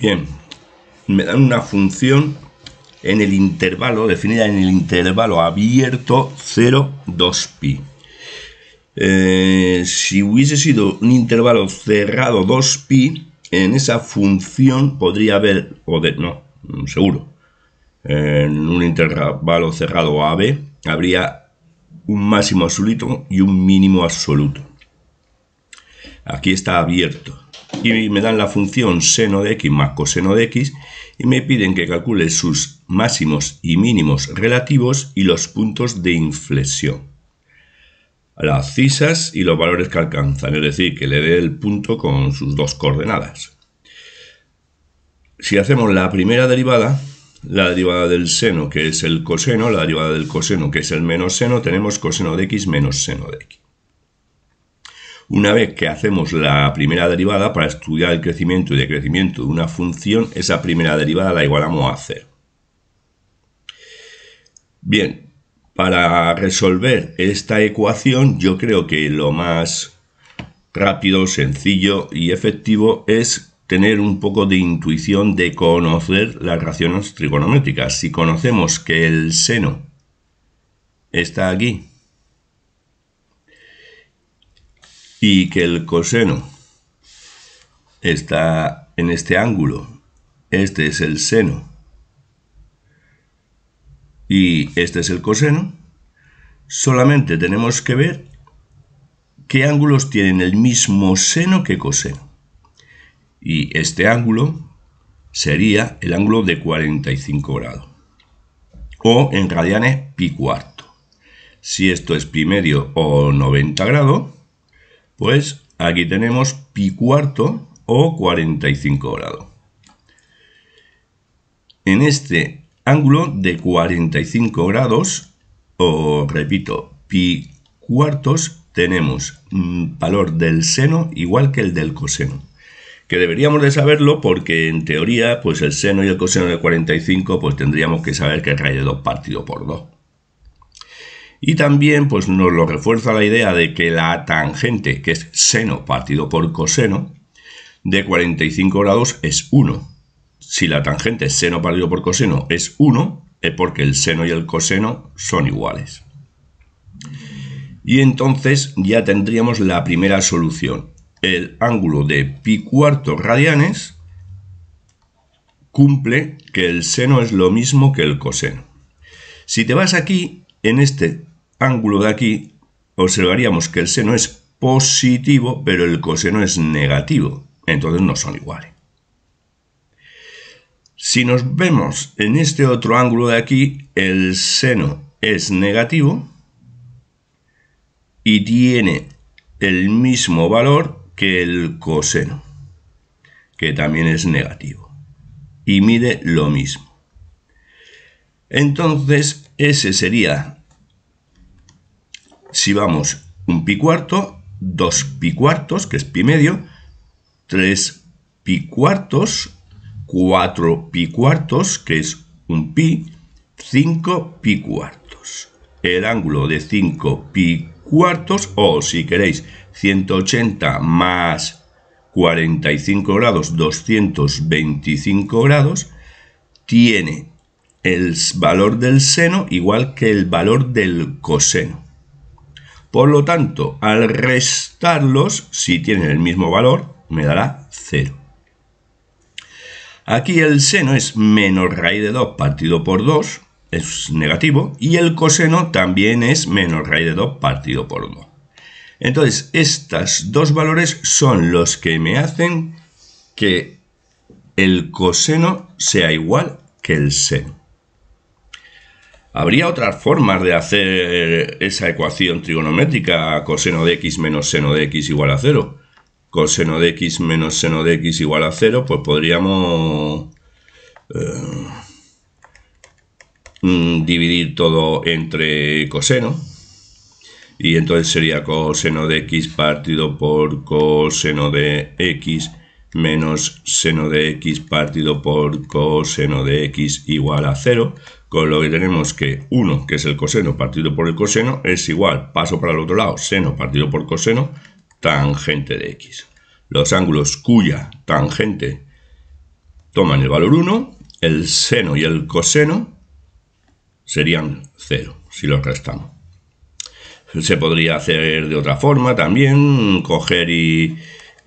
Bien, me dan una función en el intervalo, definida en el intervalo abierto 0, 2pi. Eh, si hubiese sido un intervalo cerrado 2pi, en esa función podría haber, o no, seguro, en un intervalo cerrado AB habría un máximo absoluto y un mínimo absoluto. Aquí está abierto y me dan la función seno de x más coseno de x y me piden que calcule sus máximos y mínimos relativos y los puntos de inflexión. Las cisas y los valores que alcanzan, es decir, que le dé el punto con sus dos coordenadas. Si hacemos la primera derivada, la derivada del seno, que es el coseno, la derivada del coseno, que es el menos seno, tenemos coseno de x menos seno de x. Una vez que hacemos la primera derivada para estudiar el crecimiento y decrecimiento de una función, esa primera derivada la igualamos a 0. Bien, para resolver esta ecuación yo creo que lo más rápido, sencillo y efectivo es tener un poco de intuición de conocer las raciones trigonométricas. Si conocemos que el seno está aquí y que el coseno está en este ángulo, este es el seno y este es el coseno, solamente tenemos que ver qué ángulos tienen el mismo seno que coseno. Y este ángulo sería el ángulo de 45 grados. O en radianes pi cuarto. Si esto es pi medio o 90 grados, pues aquí tenemos pi cuarto o 45 grados. En este ángulo de 45 grados, o repito, pi cuartos, tenemos valor del seno igual que el del coseno. Que deberíamos de saberlo porque en teoría, pues el seno y el coseno de 45, pues tendríamos que saber que es raíz de 2 partido por 2. Y también pues, nos lo refuerza la idea de que la tangente, que es seno partido por coseno, de 45 grados es 1. Si la tangente es seno partido por coseno es 1, es porque el seno y el coseno son iguales. Y entonces ya tendríamos la primera solución. El ángulo de pi cuartos radianes cumple que el seno es lo mismo que el coseno. Si te vas aquí, en este ángulo de aquí observaríamos que el seno es positivo, pero el coseno es negativo. Entonces no son iguales. Si nos vemos en este otro ángulo de aquí, el seno es negativo y tiene el mismo valor que el coseno, que también es negativo, y mide lo mismo. Entonces, ese sería si vamos un pi cuarto, 2 pi cuartos, que es pi medio, 3 pi cuartos, 4 pi cuartos, que es un pi, 5 pi cuartos. El ángulo de 5 pi cuartos, o si queréis, 180 más 45 grados, 225 grados, tiene el valor del seno igual que el valor del coseno. Por lo tanto, al restarlos, si tienen el mismo valor, me dará 0. Aquí el seno es menos raíz de 2 partido por 2, es negativo, y el coseno también es menos raíz de 2 partido por 2. Entonces, estos dos valores son los que me hacen que el coseno sea igual que el seno. ¿Habría otras formas de hacer eh, esa ecuación trigonométrica coseno de x menos seno de x igual a 0? Coseno de x menos seno de x igual a 0, pues podríamos eh, mm, dividir todo entre coseno. Y entonces sería coseno de x partido por coseno de x menos seno de x partido por coseno de x igual a 0 con lo que tenemos que 1, que es el coseno partido por el coseno, es igual, paso para el otro lado, seno partido por coseno, tangente de x. Los ángulos cuya tangente toman el valor 1, el seno y el coseno serían 0, si los restamos. Se podría hacer de otra forma también, coger y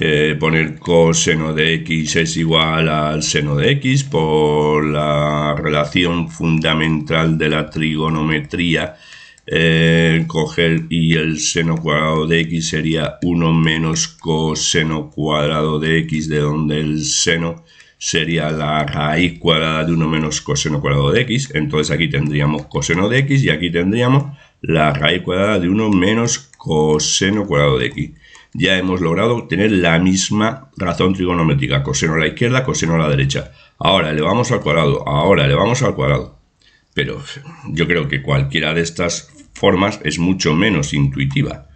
eh, poner coseno de x es igual al seno de x por la relación fundamental de la trigonometría. Eh, coger y el seno cuadrado de x sería 1 menos coseno cuadrado de x, de donde el seno sería la raíz cuadrada de 1 menos coseno cuadrado de x. Entonces aquí tendríamos coseno de x y aquí tendríamos la raíz cuadrada de 1 menos coseno cuadrado de x ya hemos logrado tener la misma razón trigonométrica, coseno a la izquierda, coseno a la derecha. Ahora le vamos al cuadrado, ahora le vamos al cuadrado. Pero yo creo que cualquiera de estas formas es mucho menos intuitiva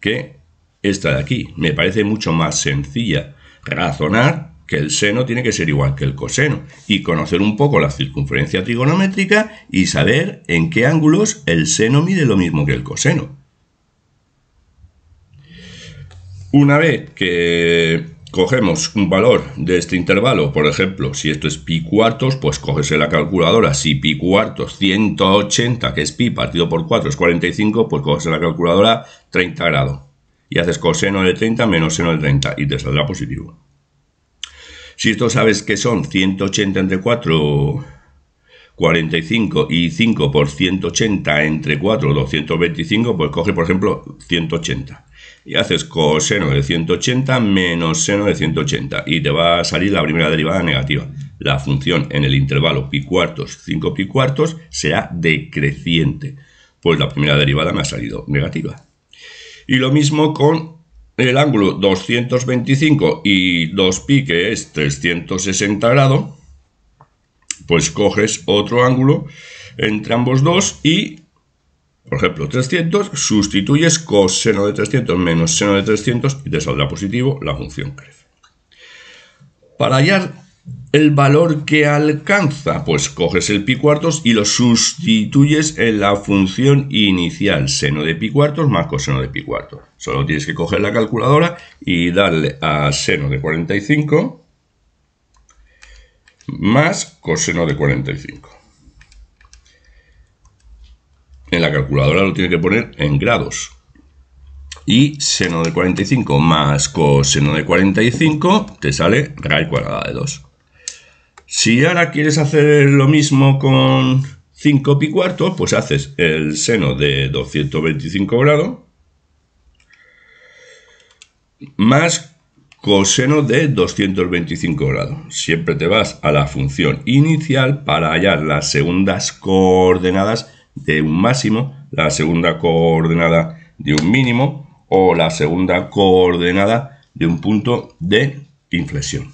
que esta de aquí. Me parece mucho más sencilla razonar que el seno tiene que ser igual que el coseno y conocer un poco la circunferencia trigonométrica y saber en qué ángulos el seno mide lo mismo que el coseno. Una vez que cogemos un valor de este intervalo, por ejemplo, si esto es pi cuartos, pues coges la calculadora, si pi cuartos 180, que es pi partido por 4 es 45, pues coges la calculadora 30 grados. Y haces coseno de 30 menos seno de 30 y te saldrá positivo. Si esto sabes que son 180 entre 4, 45 y 5 por 180 entre 4, 225, pues coge por ejemplo 180 y haces coseno de 180 menos seno de 180 y te va a salir la primera derivada negativa. La función en el intervalo pi cuartos 5 pi cuartos será decreciente, pues la primera derivada me ha salido negativa. Y lo mismo con el ángulo 225 y 2pi que es 360 grados, pues coges otro ángulo entre ambos dos y por ejemplo, 300, sustituyes coseno de 300 menos seno de 300 y te saldrá positivo, la función crece. Para hallar el valor que alcanza, pues coges el pi cuartos y lo sustituyes en la función inicial, seno de pi cuartos más coseno de pi cuartos. Solo tienes que coger la calculadora y darle a seno de 45 más coseno de 45 en la calculadora lo tiene que poner en grados. Y seno de 45 más coseno de 45 te sale raíz cuadrada de 2. Si ahora quieres hacer lo mismo con 5 pi cuarto, pues haces el seno de 225 grados más coseno de 225 grados. Siempre te vas a la función inicial para hallar las segundas coordenadas de un máximo, la segunda coordenada de un mínimo o la segunda coordenada de un punto de inflexión,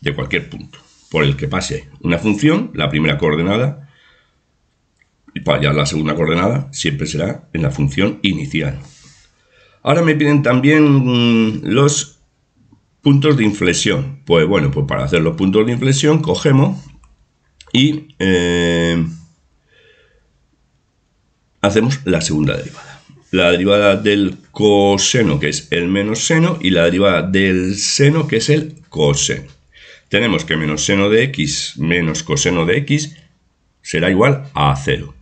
de cualquier punto por el que pase una función, la primera coordenada, y para allá la segunda coordenada siempre será en la función inicial. Ahora me piden también mm, los puntos de inflexión. Pues bueno, pues para hacer los puntos de inflexión cogemos y eh, hacemos la segunda derivada. La derivada del coseno, que es el menos seno, y la derivada del seno, que es el coseno. Tenemos que menos seno de x menos coseno de x será igual a 0.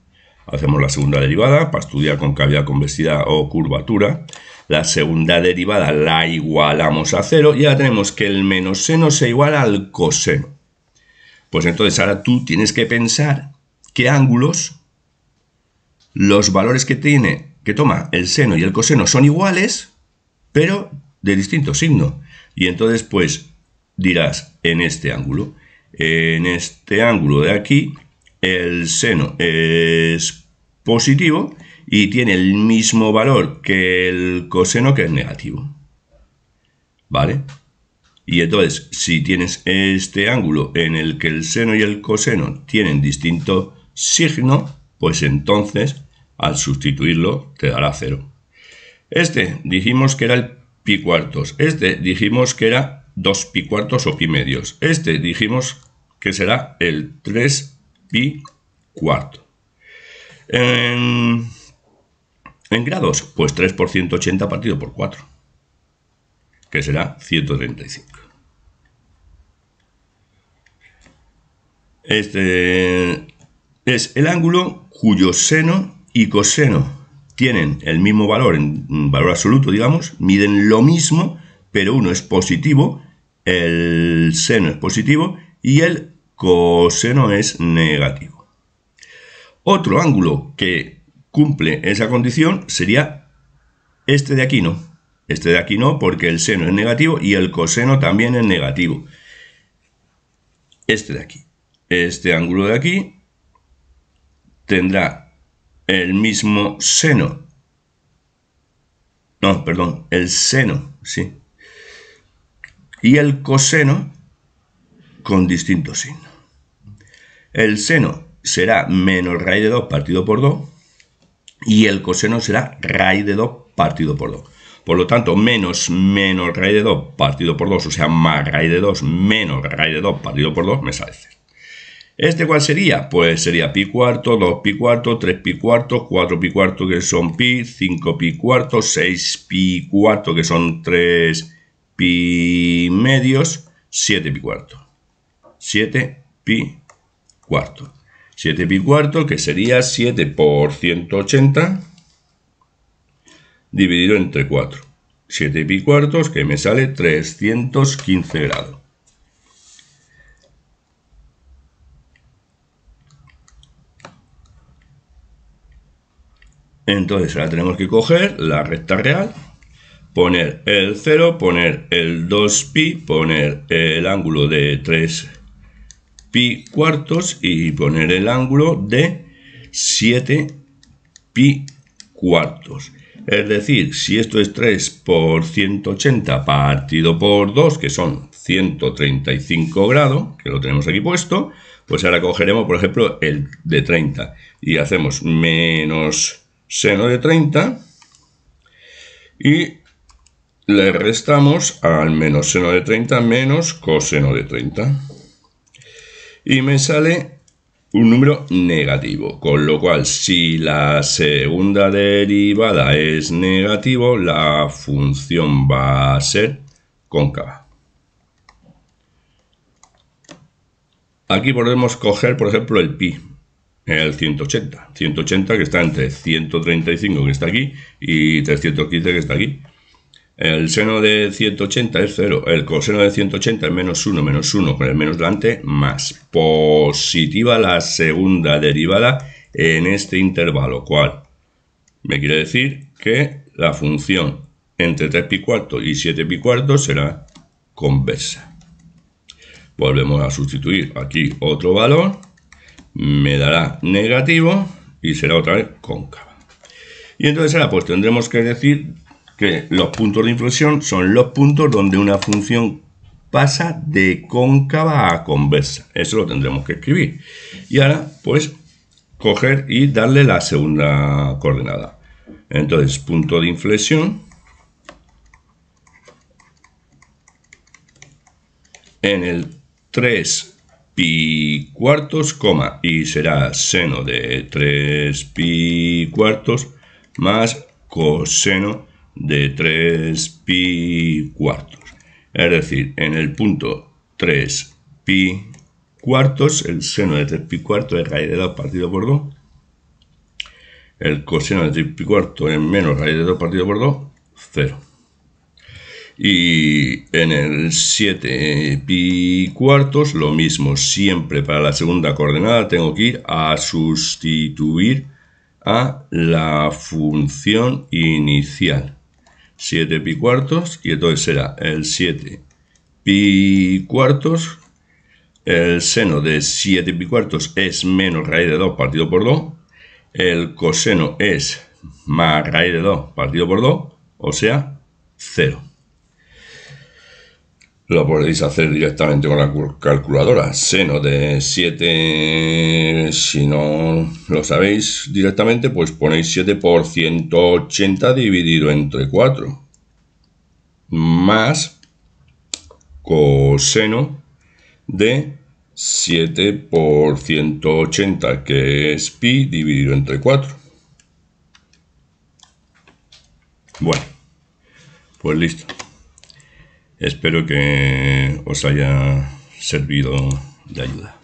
Hacemos la segunda derivada para estudiar concavidad, convexidad o curvatura. La segunda derivada la igualamos a 0 y ahora tenemos que el menos seno se igual al coseno. Pues entonces ahora tú tienes que pensar qué ángulos los valores que tiene, que toma el seno y el coseno son iguales, pero de distinto signo. Y entonces, pues, dirás en este ángulo, en este ángulo de aquí, el seno es positivo y tiene el mismo valor que el coseno que es negativo. ¿Vale? Y entonces, si tienes este ángulo en el que el seno y el coseno tienen distinto signo, pues entonces al sustituirlo te dará 0. Este dijimos que era el pi cuartos, este dijimos que era 2 pi cuartos o pi medios, este dijimos que será el 3 pi cuarto. En, grados, pues 3 por 180 partido por 4, que será 135. Este es el ángulo cuyo seno y coseno tienen el mismo valor en mm, valor absoluto, digamos, miden lo mismo, pero uno es positivo, el seno es positivo y el coseno es negativo. Otro ángulo que cumple esa condición sería este de aquí no. Este de aquí no porque el seno es negativo y el coseno también es negativo. Este de aquí. Este ángulo de aquí tendrá el mismo seno. No, perdón, el seno, sí. Y el coseno con distinto signo. El seno será menos raíz de 2 partido por 2 y el coseno será raíz de 2 partido por 2. Por lo tanto, menos menos raíz de 2 partido por 2, o sea, más raíz de 2 menos raíz de 2 partido por 2 me sale ¿Este cuál sería? Pues sería pi cuarto, 2 pi cuarto, 3 pi cuarto, 4 pi cuarto que son pi, 5 pi cuarto, 6 pi cuarto que son 3 pi medios, 7 pi cuarto. 7 pi cuarto. 7 pi cuarto que sería 7 por 180 dividido entre 4. 7 pi cuartos que me sale 315 grados. Entonces ahora tenemos que coger, la recta real, poner el 0, poner el 2pi, poner el ángulo de 3pi cuartos y poner el ángulo de 7pi cuartos. Es decir, si esto es 3 por 180 partido por 2, que son 135 grados, que lo tenemos aquí puesto, pues ahora cogeremos, por ejemplo, el de 30 y hacemos menos seno de 30 y le restamos al menos seno de 30 menos coseno de 30. Y me sale un número negativo, con lo cual si la segunda derivada es negativo, la función va a ser cóncava. Aquí podemos coger, por ejemplo, el pi, el 180. 180 que está entre 135 que está aquí y 315 que está aquí. El seno de 180 es 0. El coseno de 180 es menos 1, menos 1 con el menos delante, más positiva la segunda derivada en este intervalo, cual me quiere decir que la función entre 3 pi cuarto y 7 pi cuarto será conversa. Volvemos a sustituir aquí otro valor me dará negativo y será otra vez cóncava. Y entonces ahora pues tendremos que decir que los puntos de inflexión son los puntos donde una función pasa de cóncava a conversa. Eso lo tendremos que escribir. Y ahora pues coger y darle la segunda coordenada. Entonces punto de inflexión en el 3 pi cuartos, coma, y será seno de 3 pi cuartos más coseno de 3 pi cuartos. Es decir, en el punto 3 pi cuartos, el seno de 3 pi cuartos es raíz de 2 partido por 2. El coseno de 3 pi cuartos es menos raíz de 2 partido por 2, 0. Y en el 7 pi cuartos, lo mismo, siempre para la segunda coordenada tengo que ir a sustituir a la función inicial. 7 pi cuartos, y entonces será el 7 pi cuartos, el seno de 7 pi cuartos es menos raíz de 2 partido por 2, el coseno es más raíz de 2 partido por 2, o sea, 0 lo podéis hacer directamente con la calculadora seno de 7 si no lo sabéis directamente pues ponéis 7 por 180 dividido entre 4 más coseno de 7 por 180 que es pi dividido entre 4 bueno pues listo Espero que os haya servido de ayuda.